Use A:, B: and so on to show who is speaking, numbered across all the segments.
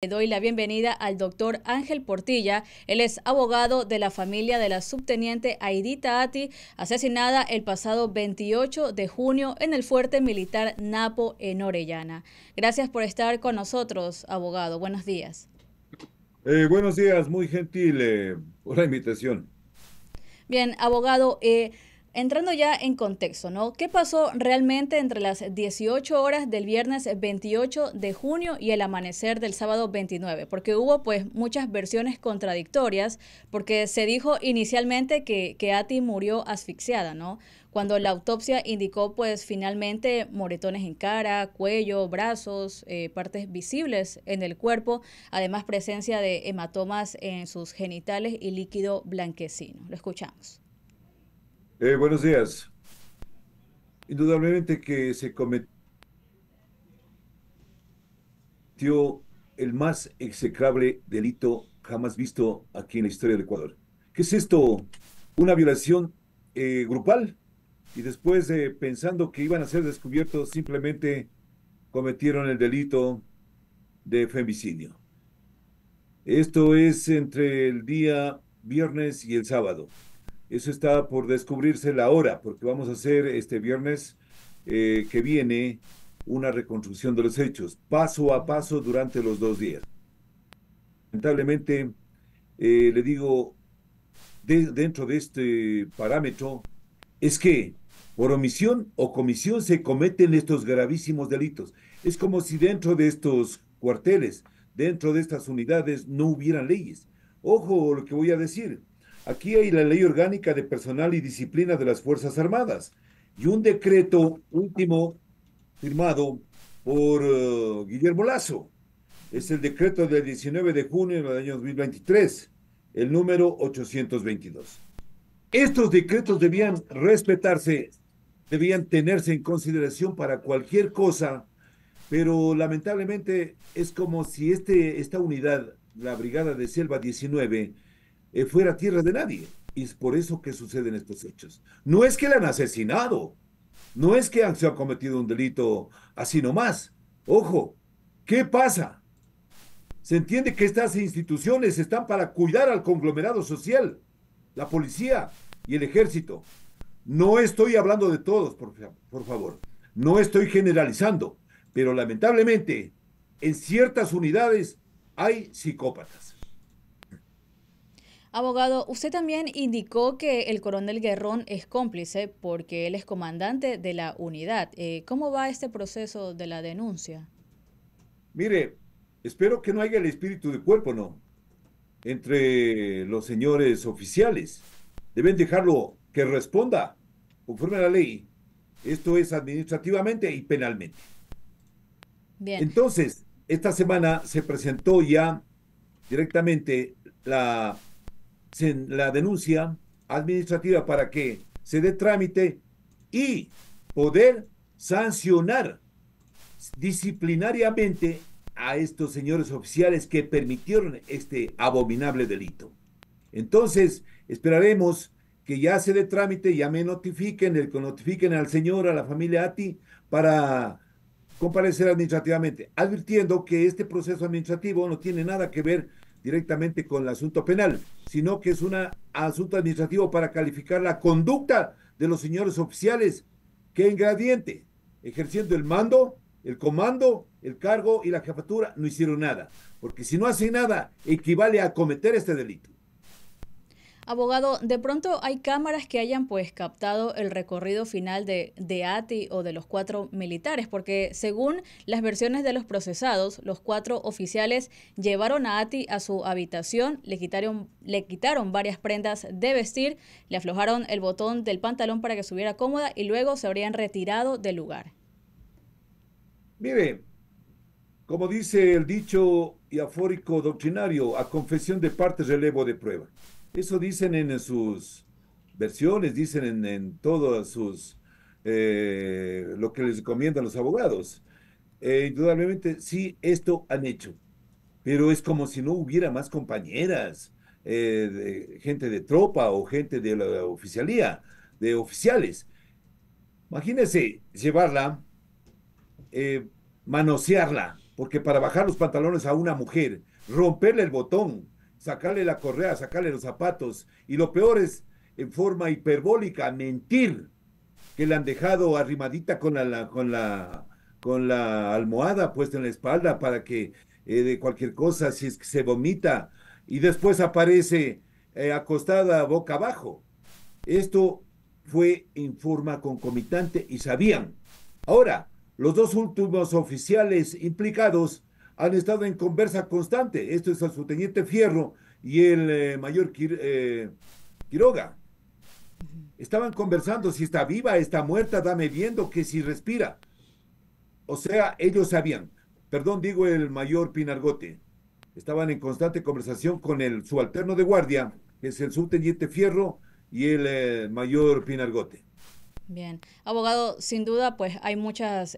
A: Le doy la bienvenida al doctor Ángel Portilla. Él es abogado de la familia de la subteniente Aidita Ati, asesinada el pasado 28 de junio en el fuerte militar Napo en Orellana. Gracias por estar con nosotros, abogado. Buenos días.
B: Eh, buenos días, muy gentil eh, por la invitación.
A: Bien, abogado, eh, Entrando ya en contexto, ¿no? ¿Qué pasó realmente entre las 18 horas del viernes 28 de junio y el amanecer del sábado 29? Porque hubo pues muchas versiones contradictorias, porque se dijo inicialmente que, Ati murió asfixiada, ¿no? Cuando la autopsia indicó pues finalmente moretones en cara, cuello, brazos, eh, partes visibles en el cuerpo, además presencia de hematomas en sus genitales y líquido blanquecino. Lo escuchamos.
B: Eh, buenos días. Indudablemente que se cometió el más execrable delito jamás visto aquí en la historia del Ecuador. ¿Qué es esto? Una violación eh, grupal y después de pensando que iban a ser descubiertos simplemente cometieron el delito de femicidio. Esto es entre el día viernes y el sábado. Eso está por descubrirse la hora, porque vamos a hacer este viernes eh, que viene una reconstrucción de los hechos, paso a paso durante los dos días. Lamentablemente, eh, le digo, dentro de este parámetro, es que por omisión o comisión se cometen estos gravísimos delitos. Es como si dentro de estos cuarteles, dentro de estas unidades, no hubieran leyes. Ojo lo que voy a decir. Aquí hay la ley orgánica de personal y disciplina de las Fuerzas Armadas y un decreto último firmado por eh, Guillermo Lazo. Es el decreto del 19 de junio del año 2023, el número 822. Estos decretos debían respetarse, debían tenerse en consideración para cualquier cosa, pero lamentablemente es como si este, esta unidad, la Brigada de Selva 19, eh, fuera tierra de nadie. Y es por eso que suceden estos hechos. No es que le han asesinado, no es que se ha cometido un delito así nomás. Ojo, ¿qué pasa? Se entiende que estas instituciones están para cuidar al conglomerado social, la policía y el ejército. No estoy hablando de todos, por favor. No estoy generalizando, pero lamentablemente en ciertas unidades hay psicópatas.
A: Abogado, usted también indicó que el coronel Guerrón es cómplice porque él es comandante de la unidad. Eh, ¿Cómo va este proceso de la denuncia?
B: Mire, espero que no haya el espíritu de cuerpo, ¿no? Entre los señores oficiales. Deben dejarlo que responda conforme a la ley. Esto es administrativamente y penalmente. Bien. Entonces, esta semana se presentó ya directamente la la denuncia administrativa para que se dé trámite y poder sancionar disciplinariamente a estos señores oficiales que permitieron este abominable delito. Entonces, esperaremos que ya se dé trámite, ya me notifiquen, el que notifiquen al señor, a la familia ATI, para comparecer administrativamente, advirtiendo que este proceso administrativo no tiene nada que ver directamente con el asunto penal, sino que es un asunto administrativo para calificar la conducta de los señores oficiales que gradiente ejerciendo el mando, el comando, el cargo y la jefatura, no hicieron nada, porque si no hacen nada equivale a cometer este delito.
A: Abogado, de pronto hay cámaras que hayan pues captado el recorrido final de, ATI o de los cuatro militares, porque según las versiones de los procesados, los cuatro oficiales llevaron a ATI a su habitación, le quitaron, le quitaron varias prendas de vestir, le aflojaron el botón del pantalón para que subiera cómoda y luego se habrían retirado del lugar.
B: Mire, como dice el dicho y afórico doctrinario, a confesión de parte, relevo de prueba. Eso dicen en sus versiones, dicen en, todos sus, eh, lo que les recomiendan los abogados. Eh, indudablemente, sí, esto han hecho, pero es como si no hubiera más compañeras, eh, gente de tropa o gente de la oficialía, de oficiales. Imagínense llevarla, manosearla, porque para bajar los pantalones a una mujer, romperle el botón, sacarle la correa, sacarle los zapatos. Y lo peor es, en forma hiperbólica, mentir que la han dejado arrimadita con la, con la, con la almohada puesta en la espalda para que eh, de cualquier cosa, si es que se vomita, y después aparece eh, acostada boca abajo. Esto fue en forma concomitante y sabían. Ahora, los dos últimos oficiales implicados han estado en conversa constante. Esto es el subteniente Fierro y el eh, mayor eh, Quiroga. Estaban conversando si está viva, está muerta, dame viendo que si respira. O sea, ellos sabían. Perdón, digo el mayor Pinargote. Estaban en constante conversación con el subalterno de guardia, que es el subteniente Fierro y el eh, mayor Pinargote.
A: Bien, abogado, sin duda, pues hay muchas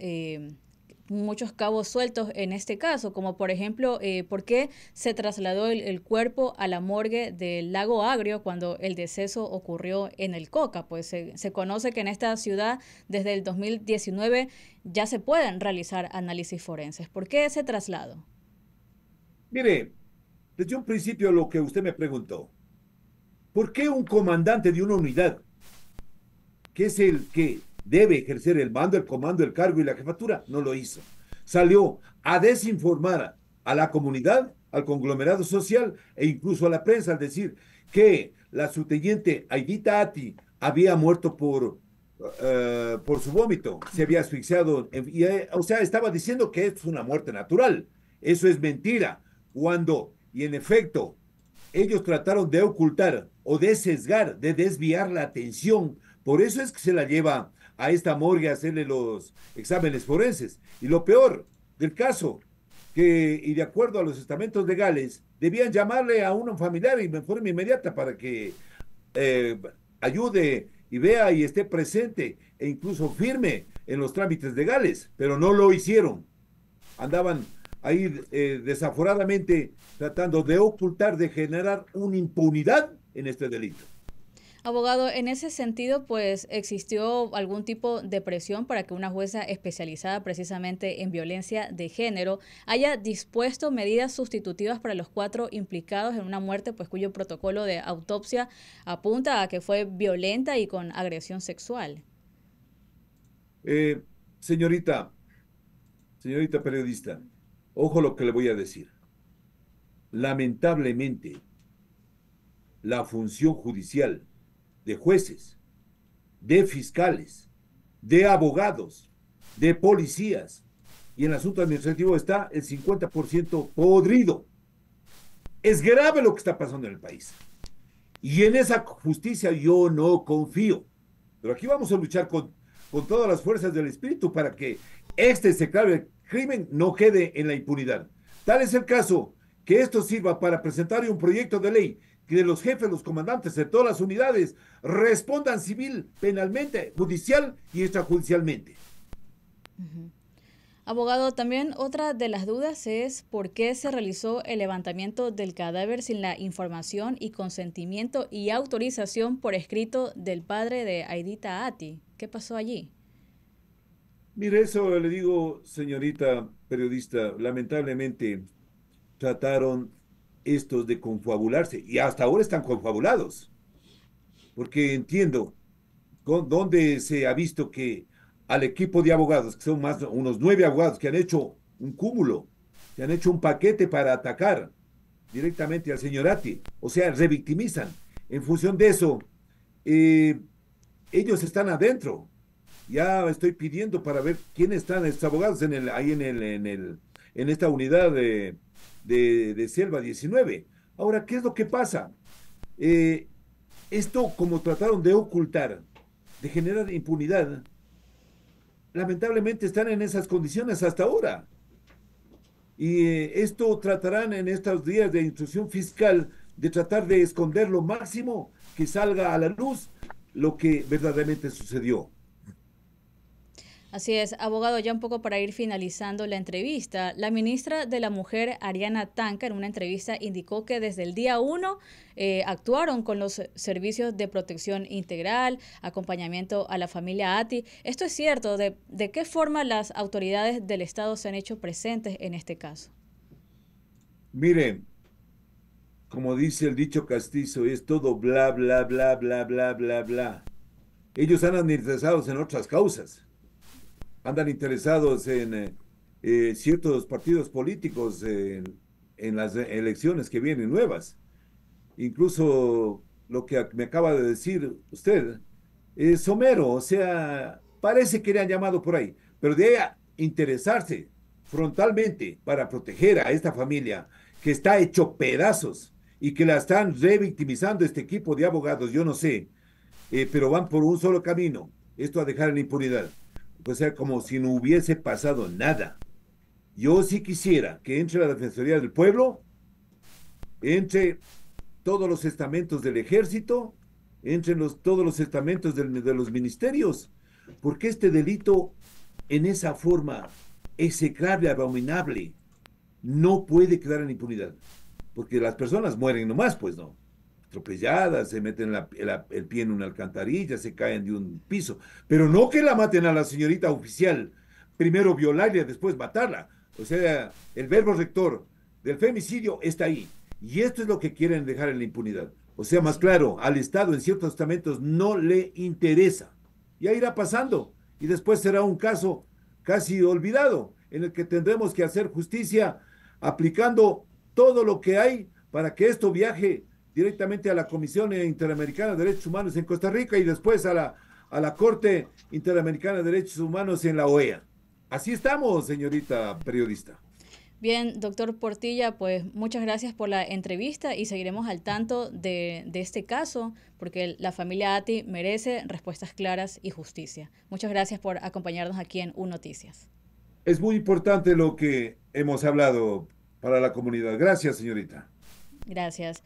A: muchos cabos sueltos en este caso, como por ejemplo, eh, por qué se trasladó el, cuerpo a la morgue del lago Agrio cuando el deceso ocurrió en el Coca. Pues se, se conoce que en esta ciudad desde el 2019 ya se pueden realizar análisis forenses. ¿Por qué ese traslado?
B: Mire, desde un principio lo que usted me preguntó, ¿por qué un comandante de una unidad, que es el que debe ejercer el mando, el comando, el cargo y la jefatura. No lo hizo. Salió a desinformar a la comunidad, al conglomerado social e incluso a la prensa al decir que la subteniente Aidita Ati había muerto por, eh, por su vómito, se había asfixiado. Eh, o sea, estaba diciendo que es una muerte natural. Eso es mentira. Cuando, y en efecto, ellos trataron de ocultar o de sesgar, de desviar la atención. Por eso es que se la lleva a esta morgue a hacerle los exámenes forenses. Y lo peor del caso, que, y de acuerdo a los estamentos legales, debían llamarle a un familiar y de forma inmediata para que eh, ayude y vea y esté presente e incluso firme en los trámites legales, pero no lo hicieron. Andaban ahí eh, desaforadamente tratando de ocultar, de generar una impunidad en este delito.
A: Abogado, en ese sentido, pues existió algún tipo de presión para que una jueza especializada precisamente en violencia de género haya dispuesto medidas sustitutivas para los cuatro implicados en una muerte, pues cuyo protocolo de autopsia apunta a que fue violenta y con agresión sexual.
B: Eh, señorita, señorita periodista, ojo lo que le voy a decir. Lamentablemente, la función judicial de jueces, de fiscales, de abogados, de policías. Y en el asunto administrativo está el 50% podrido. Es grave lo que está pasando en el país. Y en esa justicia yo no confío. Pero aquí vamos a luchar con, con todas las fuerzas del espíritu para que este secretario del crimen no quede en la impunidad. Tal es el caso que esto sirva para presentar un proyecto de ley que de los jefes, los comandantes de todas las unidades respondan civil, penalmente, judicial y extrajudicialmente.
A: Abogado, también otra de las dudas es por qué se realizó el levantamiento del cadáver sin la información y consentimiento y autorización por escrito del padre de Aidita Ati. ¿Qué pasó allí?
B: Mire, eso le digo, señorita periodista, lamentablemente trataron estos de confabularse. Y hasta ahora están confabulados. Porque entiendo dónde se ha visto que al equipo de abogados, que son más unos nueve abogados que han hecho un cúmulo, que han hecho un paquete para atacar directamente al señor Ati. O sea, revictimizan. En función de eso, eh, ellos están adentro. Ya estoy pidiendo para ver quiénes están estos abogados en ahí en, en, el, en esta unidad de de, Selva 19. Ahora, ¿qué es lo que pasa? Eh, esto como trataron de ocultar, de generar impunidad, lamentablemente están en esas condiciones hasta ahora. Y eh, esto tratarán en estos días de instrucción fiscal de tratar de esconder lo máximo que salga a la luz lo que verdaderamente sucedió.
A: Así es, abogado, ya un poco para ir finalizando la entrevista, la ministra de la Mujer, Ariana Tanca, en una entrevista indicó que desde el día 1 eh, actuaron con los servicios de protección integral, acompañamiento a la familia ATI. ¿Esto es cierto? ¿De, qué forma las autoridades del Estado se han hecho presentes en este caso?
B: Miren, como dice el dicho castizo, es todo bla, bla, bla, bla, bla, bla, bla. Ellos han administrados en otras causas andan interesados en eh, eh, ciertos partidos políticos en, las elecciones que vienen nuevas. Incluso lo que me acaba de decir usted es eh, somero, o sea, parece que le han llamado por ahí, pero de interesarse frontalmente para proteger a esta familia que está hecho pedazos y que la están revictimizando este equipo de abogados, yo no sé, pero van por un solo camino, esto a dejar en impunidad pues sea como si no hubiese pasado nada. Yo sí quisiera que entre la Defensoría del Pueblo, entre todos los estamentos del ejército, entre los, todos los estamentos de los ministerios, porque este delito en esa forma execrable, abominable, no puede quedar en impunidad, porque las personas mueren nomás, pues no atropelladas, se meten el pie en una alcantarilla, se caen de un piso. Pero no que la maten a la señorita oficial, primero violarla, después matarla. O sea, el verbo rector del femicidio está ahí. Y esto es lo que quieren dejar en la impunidad. O sea, más claro, al Estado en ciertos estamentos no le interesa. Ya irá pasando. Y después será un caso casi olvidado, en el que tendremos que hacer justicia aplicando todo lo que hay para que esto viaje directamente a la Comisión Interamericana de Derechos Humanos en Costa Rica y después a la, a la Corte Interamericana de Derechos Humanos en la OEA. Así estamos, señorita periodista.
A: Bien, doctor Portilla, pues muchas gracias por la entrevista y seguiremos al tanto de, este caso, porque la familia Ati merece respuestas claras y justicia. Muchas gracias por acompañarnos aquí en U Noticias.
B: Es muy importante lo que hemos hablado para la comunidad. Gracias, señorita.
A: Gracias.